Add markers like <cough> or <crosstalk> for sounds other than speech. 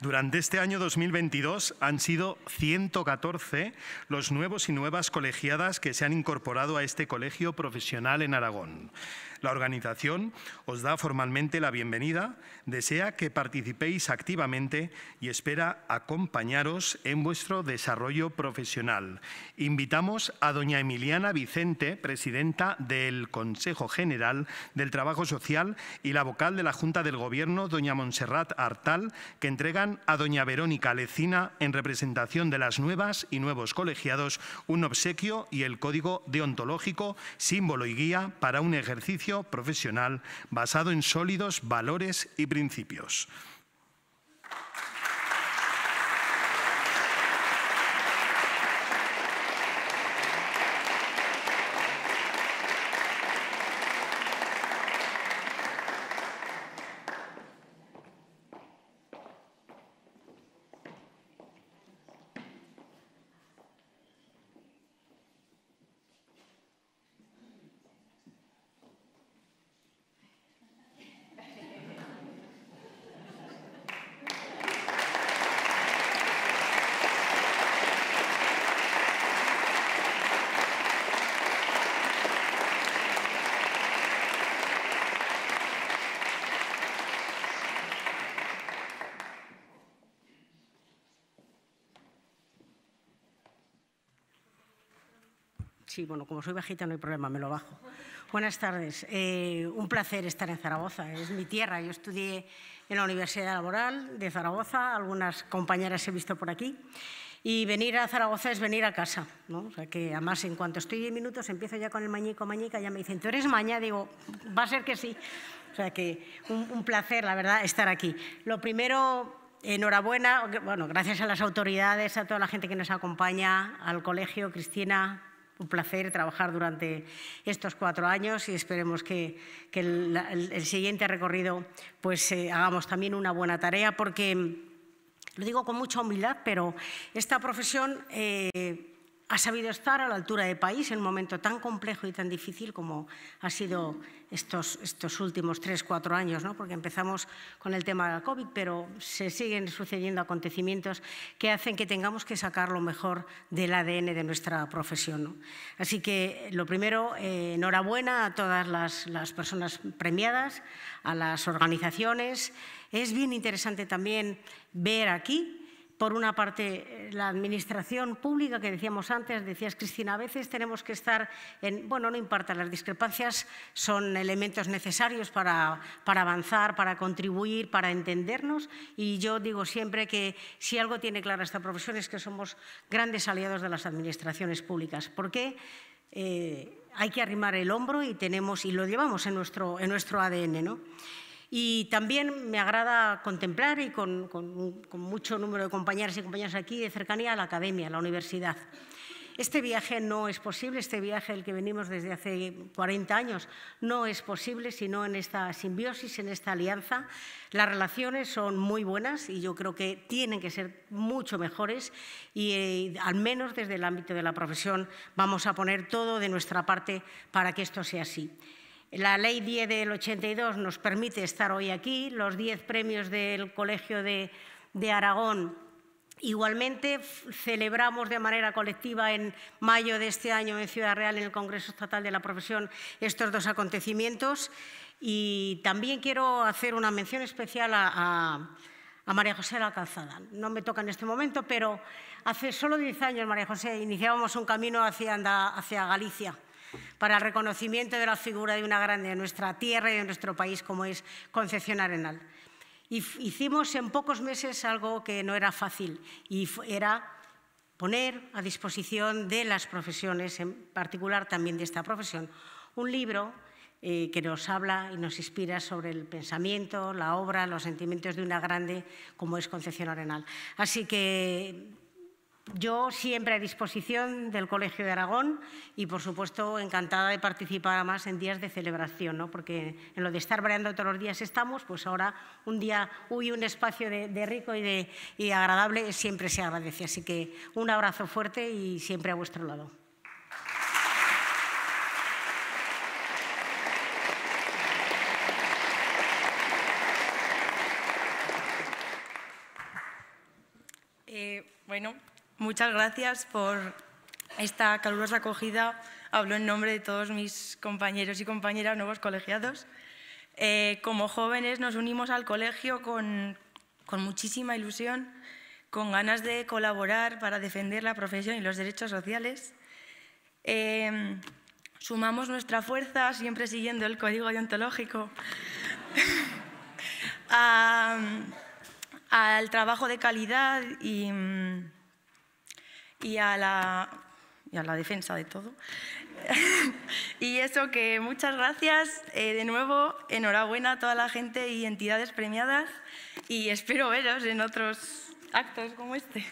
Durante este año 2022 han sido 114 los nuevos y nuevas colegiadas que se han incorporado a este colegio profesional en Aragón. La organización os da formalmente la bienvenida, desea que participéis activamente y espera acompañaros en vuestro desarrollo profesional. Invitamos a doña Emiliana Vicente, presidenta del Consejo General del Trabajo Social y la vocal de la Junta del Gobierno, doña Montserrat Artal, que entregan a doña Verónica Lecina, en representación de las nuevas y nuevos colegiados, un obsequio y el código deontológico, símbolo y guía para un ejercicio profesional basado en sólidos valores y principios. Sí, bueno, como soy bajita no hay problema, me lo bajo. Buenas tardes. Eh, un placer estar en Zaragoza, es mi tierra. Yo estudié en la Universidad Laboral de Zaragoza, algunas compañeras he visto por aquí. Y venir a Zaragoza es venir a casa, O sea que además en cuanto estoy 10 minutos empiezo ya con el mañico, mañica, ya me dicen, ¿tú eres maña? Digo, va a ser que sí. O sea que un, un placer, la verdad, estar aquí. Lo primero, enhorabuena, bueno, gracias a las autoridades, a toda la gente que nos acompaña, al colegio, Cristina, un placer trabajar durante estos cuatro años y esperemos que, el, siguiente recorrido pues eh, hagamos también una buena tarea porque, lo digo con mucha humildad, pero esta profesión... Eh, ha sabido estar a la altura del país en un momento tan complejo y tan difícil como ha sido estos, últimos tres, cuatro años, ¿no? porque empezamos con el tema de la COVID, pero se siguen sucediendo acontecimientos que hacen que tengamos que sacar lo mejor del ADN de nuestra profesión. Así que, lo primero, eh, enhorabuena a todas las, las personas premiadas, a las organizaciones. Es bien interesante también ver aquí por una parte, eh, la administración pública, que decíamos antes, decías Cristina, a veces tenemos que estar en... Bueno, no importa, las discrepancias son elementos necesarios para, avanzar, para contribuir, para entendernos. Y yo digo siempre que si algo tiene clara esta profesión es que somos grandes aliados de las administraciones públicas. Porque eh, hay que arrimar el hombro y tenemos y lo llevamos en nuestro, en nuestro ADN. ¿no? Y también me agrada contemplar, y con, mucho número de compañeras y compañeros aquí, de cercanía a la academia, a la universidad. Este viaje no es posible, este viaje al que venimos desde hace 40 años, no es posible sino en esta simbiosis, en esta alianza. Las relaciones son muy buenas y yo creo que tienen que ser mucho mejores y eh, al menos desde el ámbito de la profesión vamos a poner todo de nuestra parte para que esto sea así. La ley 10 del 82 nos permite estar hoy aquí, los 10 premios del Colegio de, Aragón Igualmente, celebramos de manera colectiva en mayo de este año en Ciudad Real, en el Congreso Estatal de la Profesión, estos dos acontecimientos. Y también quiero hacer una mención especial a, María José de la Calzada. No me toca en este momento, pero hace solo 10 años, María José, iniciábamos un camino hacia Galicia para el reconocimiento de la figura de una grande de nuestra tierra y de nuestro país como es Concepción Arenal. Hicimos en pocos meses algo que no era fácil y era poner a disposición de las profesiones, en particular también de esta profesión, un libro eh, que nos habla y nos inspira sobre el pensamiento, la obra, los sentimientos de una grande como es Concepción Arenal. Así que yo siempre a disposición del Colegio de Aragón y, por supuesto, encantada de participar más en días de celebración, porque en lo de estar variando todos los días estamos, pues ahora un día, uy, un espacio de, rico y, de, agradable siempre se agradece. Así que un abrazo fuerte y siempre a vuestro lado. Eh, bueno. Muchas gracias por esta calurosa acogida. Hablo en nombre de todos mis compañeros y compañeras nuevos colegiados. Eh, como jóvenes nos unimos al colegio con, muchísima ilusión, con ganas de colaborar para defender la profesión y los derechos sociales. Eh, sumamos nuestra fuerza, siempre siguiendo el código deontológico, <laughs> al trabajo de calidad y y a la, y a la defensa de todo. <laughs> y eso que muchas gracias eh, de nuevo, enhorabuena a toda la gente y entidades premiadas y espero veros en otros actos como este.